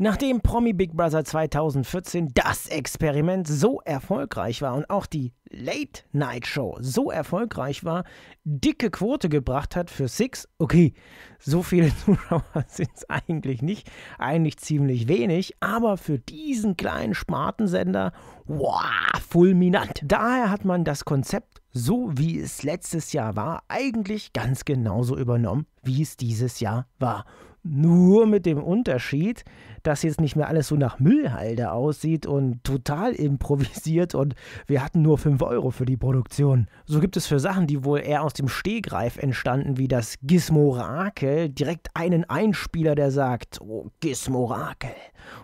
Nachdem Promi Big Brother 2014 das Experiment so erfolgreich war und auch die Late Night Show so erfolgreich war, dicke Quote gebracht hat für Six, okay, so viele Zuschauer sind es eigentlich nicht, eigentlich ziemlich wenig, aber für diesen kleinen Spartensender, wow, fulminant. Daher hat man das Konzept so wie es letztes Jahr war, eigentlich ganz genauso übernommen, wie es dieses Jahr war. Nur mit dem Unterschied, dass jetzt nicht mehr alles so nach Müllhalde aussieht und total improvisiert und wir hatten nur 5 Euro für die Produktion. So gibt es für Sachen, die wohl eher aus dem Stehgreif entstanden, wie das Gizmorakel, direkt einen Einspieler, der sagt, oh, Gizmorakel.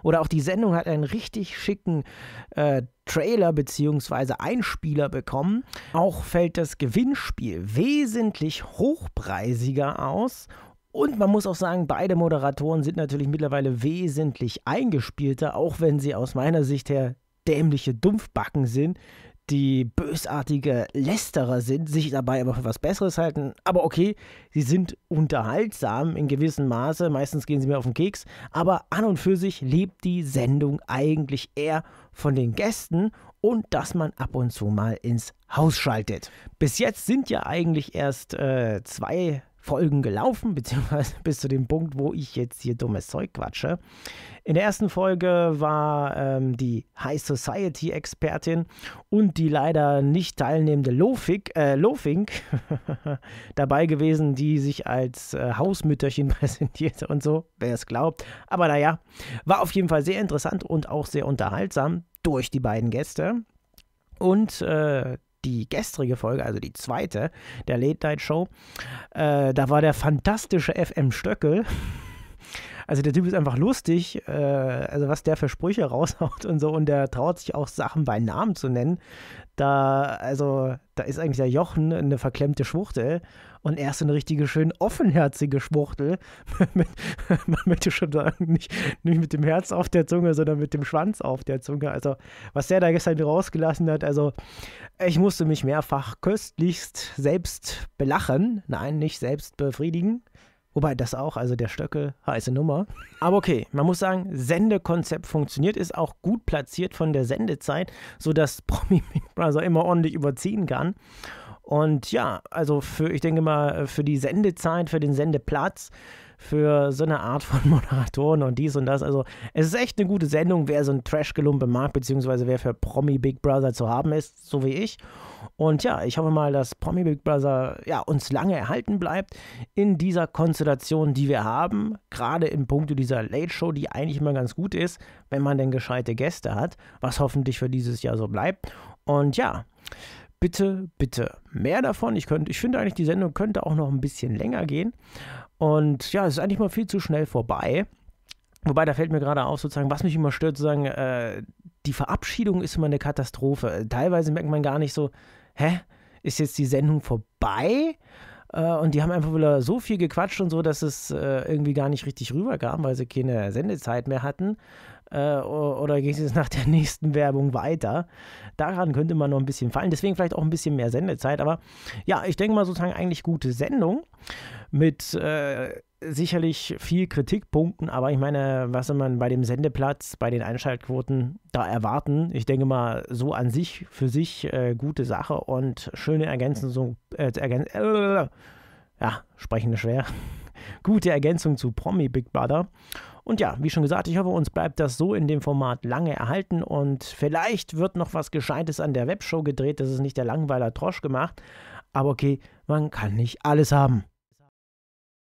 Oder auch die Sendung hat einen richtig schicken äh, Trailer bzw. Einspieler bekommen. Auch fällt das Gewinnspiel wesentlich hochpreisiger aus und man muss auch sagen, beide Moderatoren sind natürlich mittlerweile wesentlich eingespielter, auch wenn sie aus meiner Sicht her dämliche Dumpfbacken sind, die bösartige Lästerer sind, sich dabei aber für was Besseres halten. Aber okay, sie sind unterhaltsam in gewissem Maße. Meistens gehen sie mir auf den Keks. Aber an und für sich lebt die Sendung eigentlich eher von den Gästen und dass man ab und zu mal ins Haus schaltet. Bis jetzt sind ja eigentlich erst äh, zwei Folgen gelaufen, beziehungsweise bis zu dem Punkt, wo ich jetzt hier dummes Zeug quatsche. In der ersten Folge war ähm, die High Society Expertin und die leider nicht teilnehmende Lofik, äh, Lofink dabei gewesen, die sich als äh, Hausmütterchen präsentierte und so, wer es glaubt. Aber naja, war auf jeden Fall sehr interessant und auch sehr unterhaltsam durch die beiden Gäste. Und äh, die gestrige Folge, also die zweite der Late Night Show. Äh, da war der fantastische FM Stöckel. Also der Typ ist einfach lustig, äh, also was der für Sprüche raushaut und so, und der traut sich auch Sachen bei Namen zu nennen. Da, also, da ist eigentlich der Jochen eine verklemmte Schwuchtel und er ist eine richtige schön offenherzige Schwuchtel. Man möchte schon sagen, nicht, nicht mit dem Herz auf der Zunge, sondern mit dem Schwanz auf der Zunge. Also, was der da gestern rausgelassen hat, also ich musste mich mehrfach köstlichst selbst belachen. Nein, nicht selbst befriedigen. Wobei das auch, also der Stöckel, heiße Nummer. Aber okay, man muss sagen, Sendekonzept funktioniert, ist auch gut platziert von der Sendezeit, sodass Promi Brother immer ordentlich überziehen kann. Und ja, also für, ich denke mal, für die Sendezeit, für den Sendeplatz für so eine Art von Moderatoren und dies und das. Also es ist echt eine gute Sendung, wer so ein Trash-Gelumpe mag, beziehungsweise wer für Promi Big Brother zu haben ist, so wie ich. Und ja, ich hoffe mal, dass Promi Big Brother ja, uns lange erhalten bleibt in dieser Konstellation, die wir haben, gerade in puncto dieser Late Show, die eigentlich immer ganz gut ist, wenn man denn gescheite Gäste hat, was hoffentlich für dieses Jahr so bleibt. Und ja, bitte, bitte mehr davon. Ich, könnte, ich finde eigentlich, die Sendung könnte auch noch ein bisschen länger gehen. Und ja, es ist eigentlich mal viel zu schnell vorbei. Wobei, da fällt mir gerade auf, sozusagen, was mich immer stört, sozusagen, äh, die Verabschiedung ist immer eine Katastrophe. Teilweise merkt man gar nicht so, hä, ist jetzt die Sendung vorbei? Äh, und die haben einfach wieder so viel gequatscht und so, dass es äh, irgendwie gar nicht richtig rüberkam, weil sie keine Sendezeit mehr hatten äh, oder geht es nach der nächsten Werbung weiter? Daran könnte man noch ein bisschen fallen. Deswegen vielleicht auch ein bisschen mehr Sendezeit. Aber ja, ich denke mal sozusagen eigentlich gute Sendung mit. Äh, sicherlich viel Kritikpunkten, aber ich meine, was soll man bei dem Sendeplatz, bei den Einschaltquoten da erwarten? Ich denke mal, so an sich, für sich äh, gute Sache und schöne Ergänzung, äh, ergän äh, ja, sprechende schwer, gute Ergänzung zu Promi Big Brother. Und ja, wie schon gesagt, ich hoffe, uns bleibt das so in dem Format lange erhalten und vielleicht wird noch was Gescheites an der Webshow gedreht, das ist nicht der Langweiler Trosch gemacht. Aber okay, man kann nicht alles haben.